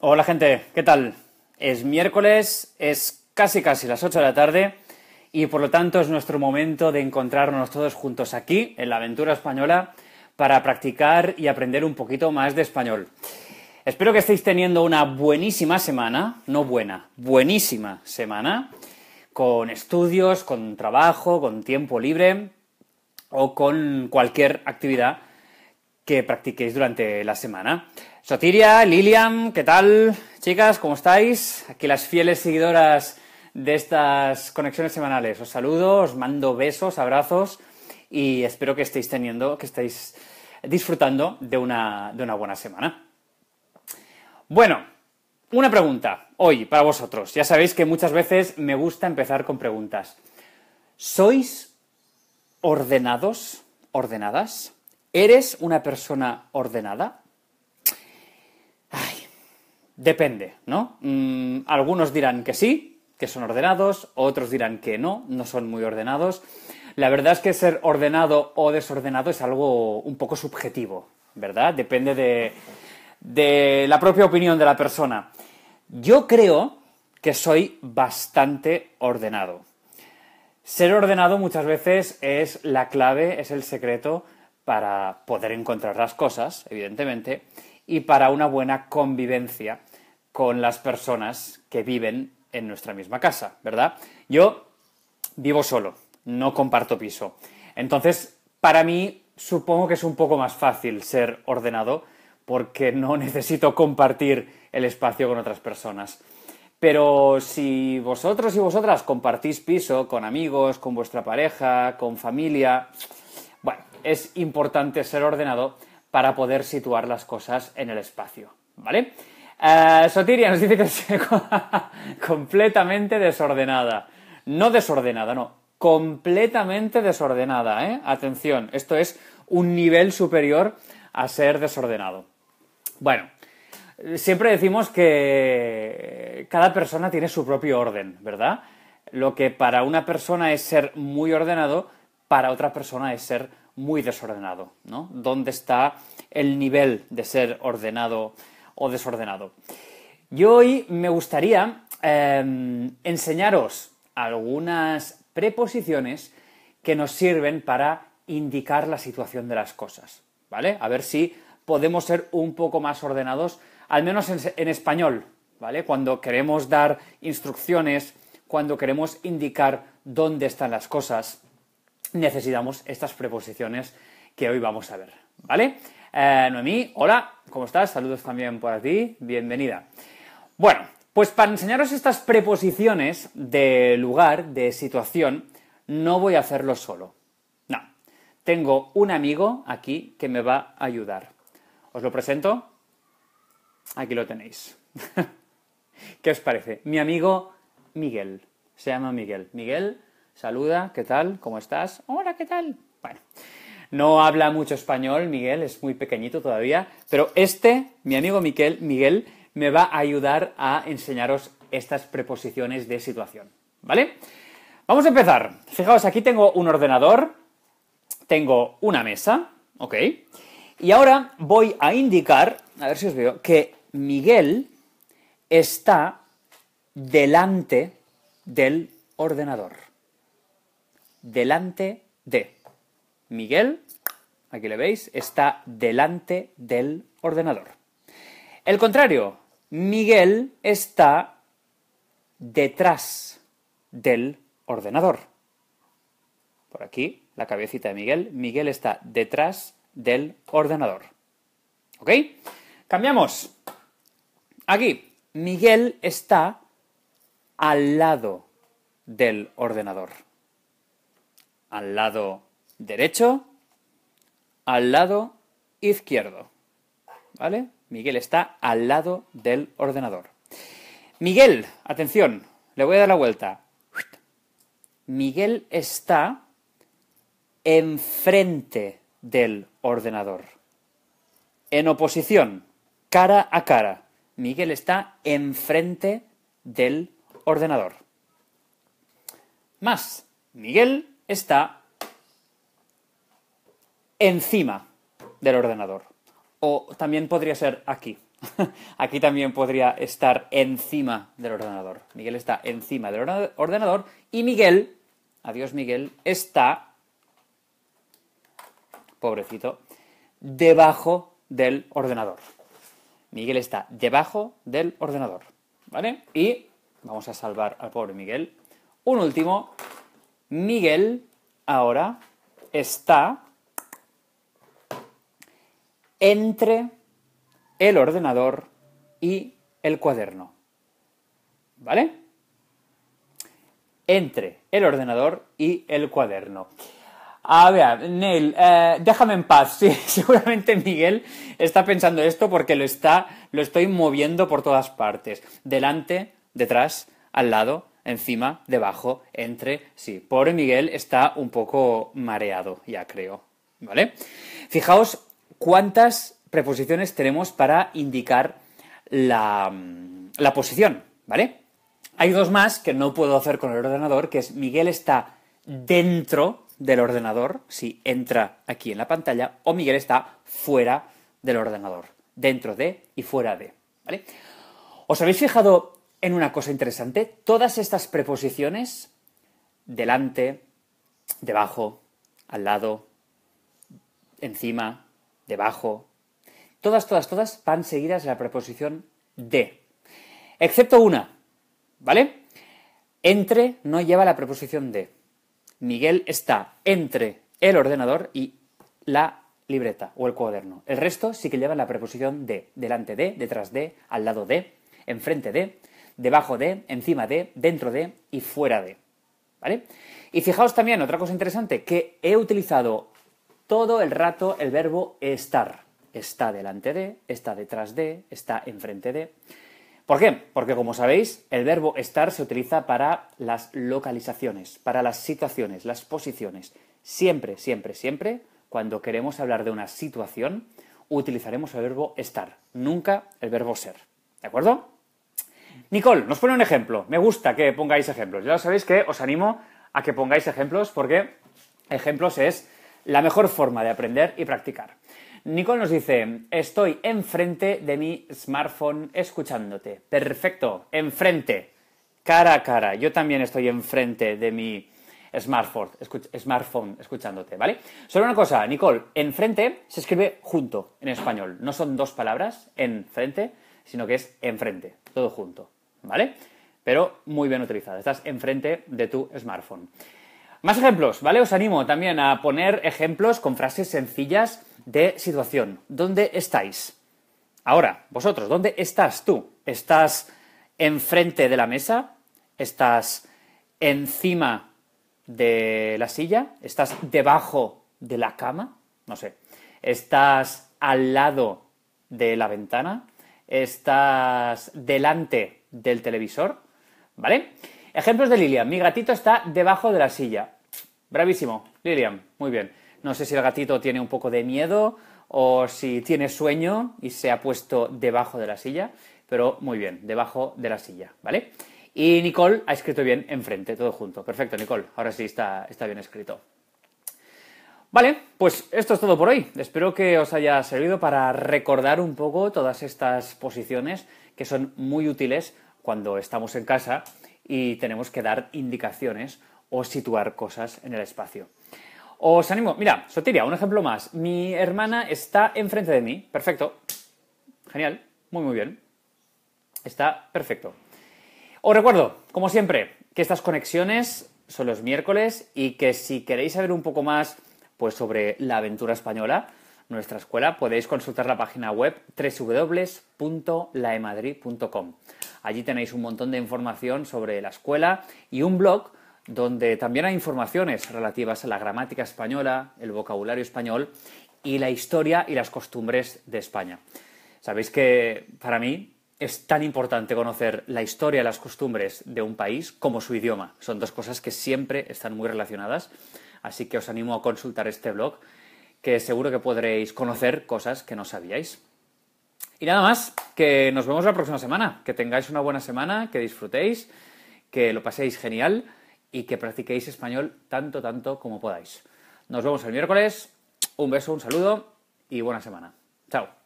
Hola gente, ¿qué tal? Es miércoles, es casi casi las 8 de la tarde y por lo tanto es nuestro momento de encontrarnos todos juntos aquí en la aventura española para practicar y aprender un poquito más de español. Espero que estéis teniendo una buenísima semana, no buena, buenísima semana, con estudios, con trabajo, con tiempo libre o con cualquier actividad que practiquéis durante la semana. Sotiria, Lilian, ¿qué tal? Chicas, ¿cómo estáis? Aquí las fieles seguidoras de estas conexiones semanales. Os saludo, os mando besos, abrazos y espero que estéis teniendo, que estéis disfrutando de una, de una buena semana. Bueno, una pregunta hoy para vosotros. Ya sabéis que muchas veces me gusta empezar con preguntas. ¿Sois ordenados? ¿Ordenadas? ¿Eres una persona ordenada? Ay, depende, ¿no? Mm, algunos dirán que sí, que son ordenados, otros dirán que no, no son muy ordenados. La verdad es que ser ordenado o desordenado es algo un poco subjetivo, ¿verdad? Depende de la propia opinión de la persona. Yo creo que soy bastante ordenado. Ser ordenado muchas veces es la clave, es el secreto para poder encontrar las cosas, evidentemente, y para una buena convivencia con las personas que viven en nuestra misma casa, ¿verdad? Yo vivo solo, no comparto piso. Entonces, para mí, supongo que es un poco más fácil ser ordenado porque no necesito compartir el espacio con otras personas. Pero si vosotros y vosotras compartís piso con amigos, con vuestra pareja, con familia, es importante ser ordenado para poder situar las cosas en el espacio, ¿vale? Eh, Sotiria nos dice que es completamente desordenada. No desordenada, no. Completamente desordenada, ¿eh? Atención, esto es un nivel superior a ser desordenado. Bueno, siempre decimos que cada persona tiene su propio orden, ¿verdad? Lo que para una persona es ser muy ordenado, para otra persona es ser muy desordenado, ¿no? ¿Dónde está el nivel de ser ordenado o desordenado? Yo hoy me gustaría em, enseñaros algunas preposiciones que nos sirven para indicar la situación de las cosas, ¿vale? A ver si podemos ser un poco más ordenados, al menos en, en español, ¿vale? Cuando queremos dar instrucciones, cuando queremos indicar dónde están las cosas, necesitamos estas preposiciones que hoy vamos a ver. ¿Vale? Eh, Noemí, hola, ¿cómo estás? Saludos también por ti, bienvenida. Bueno, pues para enseñaros estas preposiciones de lugar, de situación, no voy a hacerlo solo. No, tengo un amigo aquí que me va a ayudar. ¿Os lo presento? Aquí lo tenéis. ¿Qué os parece? Mi amigo Miguel. Se llama Miguel. Miguel saluda, ¿qué tal? ¿Cómo estás? Hola, ¿qué tal? Bueno, no habla mucho español, Miguel, es muy pequeñito todavía, pero este, mi amigo Miguel, Miguel me va a ayudar a enseñaros estas preposiciones de situación, ¿vale? Vamos a empezar. Fijaos, aquí tengo un ordenador, tengo una mesa, ¿ok? Y ahora voy a indicar, a ver si os veo, que Miguel está delante del ordenador delante de. Miguel, aquí le veis, está delante del ordenador. El contrario, Miguel está detrás del ordenador. Por aquí, la cabecita de Miguel. Miguel está detrás del ordenador. ¿Ok? Cambiamos. Aquí, Miguel está al lado del ordenador al lado derecho, al lado izquierdo. ¿Vale? Miguel está al lado del ordenador. Miguel, atención, le voy a dar la vuelta. Miguel está enfrente del ordenador. En oposición, cara a cara. Miguel está enfrente del ordenador. Más, Miguel está encima del ordenador. O también podría ser aquí. Aquí también podría estar encima del ordenador. Miguel está encima del ordenador y Miguel, adiós Miguel, está, pobrecito, debajo del ordenador. Miguel está debajo del ordenador. ¿Vale? Y vamos a salvar al pobre Miguel. Un último Miguel ahora está entre el ordenador y el cuaderno. ¿Vale? Entre el ordenador y el cuaderno. A ver, Neil, eh, déjame en paz. Sí, seguramente Miguel está pensando esto porque lo, está, lo estoy moviendo por todas partes. Delante, detrás, al lado, encima, debajo, entre sí. Pobre Miguel está un poco mareado, ya creo. ¿Vale? Fijaos cuántas preposiciones tenemos para indicar la, posición, ¿vale? Hay dos más que no puedo hacer con el ordenador, que es Miguel está dentro del ordenador, si entra aquí en la pantalla, o Miguel está fuera del ordenador, dentro de y fuera de, ¿vale? ¿Os habéis fijado en una cosa interesante. Todas estas preposiciones, delante, debajo, al lado, encima, debajo, todas, todas, todas van seguidas de la preposición de. Excepto una, ¿vale? Entre no lleva la preposición de. Miguel está entre el ordenador y la libreta o el cuaderno. El resto sí que lleva la preposición de, delante de, detrás de, al lado de, enfrente de debajo de, encima de, dentro de y fuera de. ¿Vale? Y fijaos también otra cosa interesante, que he utilizado todo el rato el verbo estar. Está delante de, está detrás de, está enfrente de. ¿Por qué? Porque como sabéis, el verbo estar se utiliza para las localizaciones, para las situaciones, las posiciones. Siempre, siempre, siempre, cuando queremos hablar de una situación, utilizaremos el verbo estar, nunca el verbo ser. ¿De acuerdo? Nicole, nos pone un ejemplo. Me gusta que pongáis ejemplos. Ya sabéis que os animo a que pongáis ejemplos porque ejemplos es la mejor forma de aprender y practicar. Nicole nos dice, estoy enfrente de mi smartphone escuchándote. Perfecto, enfrente, cara a cara. Yo también estoy enfrente de mi smartphone, escuchándote, ¿vale? Solo una cosa, Nicole, enfrente se escribe junto en español. No son dos palabras, enfrente, sino que es enfrente, todo junto, ¿vale? Pero muy bien utilizada, estás enfrente de tu smartphone. Más ejemplos, ¿vale? Os animo también a poner ejemplos con frases sencillas de situación. ¿Dónde estáis? Ahora, vosotros, ¿dónde estás tú? ¿Estás enfrente de la mesa? ¿Estás encima de la silla? ¿Estás debajo de la cama? No sé. ¿Estás al lado de la ventana? estás delante del televisor, ¿vale? Ejemplos de Lilian. Mi gatito está debajo de la silla. Bravísimo, Lilian, muy bien. No sé si el gatito tiene un poco de miedo o si tiene sueño y se ha puesto debajo de la silla, pero muy bien, debajo de la silla, ¿vale? Y Nicole ha escrito bien enfrente, todo junto. Perfecto, Nicole, ahora sí está, está bien escrito. Vale, pues esto es todo por hoy. Espero que os haya servido para recordar un poco todas estas posiciones que son muy útiles cuando estamos en casa y tenemos que dar indicaciones o situar cosas en el espacio. Os animo, mira, Sotiria, un ejemplo más. Mi hermana está enfrente de mí, perfecto, genial, muy muy bien, está perfecto. Os recuerdo, como siempre, que estas conexiones son los miércoles y que si queréis saber un poco más pues sobre la aventura española, nuestra escuela, podéis consultar la página web www.laemadrid.com. Allí tenéis un montón de información sobre la escuela y un blog donde también hay informaciones relativas a la gramática española, el vocabulario español y la historia y las costumbres de España. Sabéis que para mí es tan importante conocer la historia y las costumbres de un país como su idioma. Son dos cosas que siempre están muy relacionadas. Así que os animo a consultar este blog, que seguro que podréis conocer cosas que no sabíais. Y nada más, que nos vemos la próxima semana. Que tengáis una buena semana, que disfrutéis, que lo paséis genial y que practiquéis español tanto, tanto como podáis. Nos vemos el miércoles. Un beso, un saludo y buena semana. Chao.